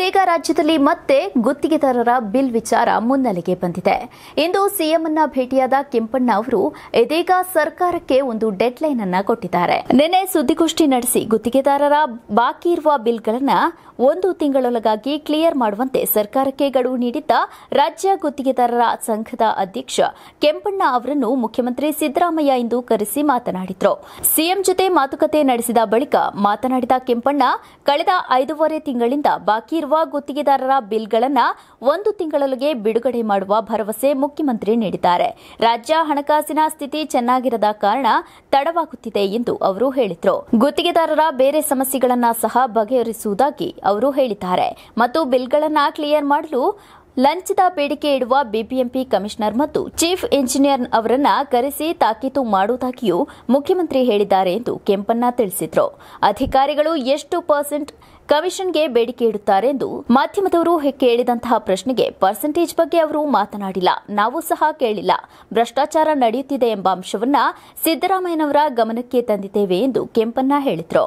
ಇದೀಗ ರಾಜ್ಯದಲ್ಲಿ ಮತ್ತೆ ಗುತ್ತಿಗೆದಾರರ ಬಿಲ್ ವಿಚಾರ ಮುನ್ನೆಲೆಗೆ ಬಂದಿದೆ ಇಂದು ಸಿಎಂನ ಭೇಟಿಯಾದ ಕೆಂಪಣ್ಣ ಅವರು ಇದೀಗ ಸರ್ಕಾರಕ್ಕೆ ಒಂದು ಡೆಡ್ಲೈನ್ ಅನ್ನ ಕೊಟ್ಟಿದ್ದಾರೆ ನಿನ್ನೆ ಸುದ್ದಿಗೋಷ್ಠಿ ನಡೆಸಿ ಗುತ್ತಿಗೆದಾರರ ಬಾಕಿ ಇರುವ ಬಿಲ್ಗಳನ್ನು ಒಂದು ತಿಂಗಳೊಳಗಾಗಿ ಕ್ಲಿಯರ್ ಮಾಡುವಂತೆ ಸರ್ಕಾರಕ್ಕೆ ಗಡುವು ನೀಡಿದ್ದ ರಾಜ್ಯ ಗುತ್ತಿಗೆದಾರರ ಸಂಘದ ಅಧ್ಯಕ್ಷ ಕೆಂಪಣ್ಣ ಅವರನ್ನು ಮುಖ್ಯಮಂತ್ರಿ ಸಿದ್ದರಾಮಯ್ಯ ಇಂದು ಕರೆಸಿ ಮಾತನಾಡಿದರು ಸಿಎಂ ಜೊತೆ ಮಾತುಕತೆ ನಡೆಸಿದ ಬಳಿಕ ಮಾತನಾಡಿದ ಕೆಂಪಣ್ಣ ಕಳೆದ ಐದೂವರೆ ತಿಂಗಳಿಂದ ಬಾಕಿ ಉಳಿದಿರುವ ಗುತ್ತಿಗೆದಾರರ ಬಿಲ್ಗಳನ್ನು ಒಂದು ತಿಂಗಳೊಳಗೆ ಬಿಡುಗಡೆ ಮಾಡುವ ಭರವಸೆ ಮುಖ್ಯಮಂತ್ರಿ ನೀಡಿದ್ದಾರೆ ರಾಜ್ಯ ಹಣಕಾಸಿನ ಸ್ಥಿತಿ ಚೆನ್ನಾಗಿರದ ಕಾರಣ ತಡವಾಗುತ್ತಿದೆ ಎಂದು ಅವರು ಹೇಳಿದರು ಗುತ್ತಿಗೆದಾರರ ಬೇರೆ ಸಮಸ್ಯೆಗಳನ್ನು ಸಹ ಬಗೆಹರಿಸುವುದಾಗಿ ಅವರು ಹೇಳಿದ್ದಾರೆ ಮತ್ತು ಬಿಲ್ಗಳನ್ನು ಕ್ಲಿಯರ್ ಮಾಡಲು ಲಂಚದ ಬೇಡಿಕೆ ಇಡುವ ಬಿಬಿಎಂಪಿ ಕಮಿಷನರ್ ಮತ್ತು ಚೀಫ್ ಇಂಜಿನಿಯರ್ ಅವರನ್ನ ಕರೆಸಿ ತಾಕೀತು ಮಾಡುವುದಾಗಿಯೂ ಮುಖ್ಯಮಂತ್ರಿ ಹೇಳಿದ್ದಾರೆ ಎಂದು ಕೆಂಪಣ್ಣ ತಿಳಿಸಿದರು ಅಧಿಕಾರಿಗಳು ಎಷ್ಟು ಪರ್ಸೆಂಟ್ ಕಮಿಷನ್ಗೆ ಬೇಡಿಕೆ ಇಡುತ್ತಾರೆ ಎಂದು ಮಾಧ್ಯಮದವರು ಕೇಳಿದಂತಹ ಪ್ರಶ್ನೆಗೆ ಪರ್ಸೆಂಟೇಜ್ ಬಗ್ಗೆ ಅವರು ಮಾತನಾಡಿಲ್ಲ ನಾವು ಸಹ ಕೇಳಿಲ್ಲ ಭ್ರಷ್ಟಾಚಾರ ನಡೆಯುತ್ತಿದೆ ಎಂಬ ಅಂಶವನ್ನ ಸಿದ್ದರಾಮಯ್ಯನವರ ಗಮನಕ್ಕೆ ತಂದಿದ್ದೇವೆ ಎಂದು ಕೆಂಪಣ್ಣ ಹೇಳಿದರು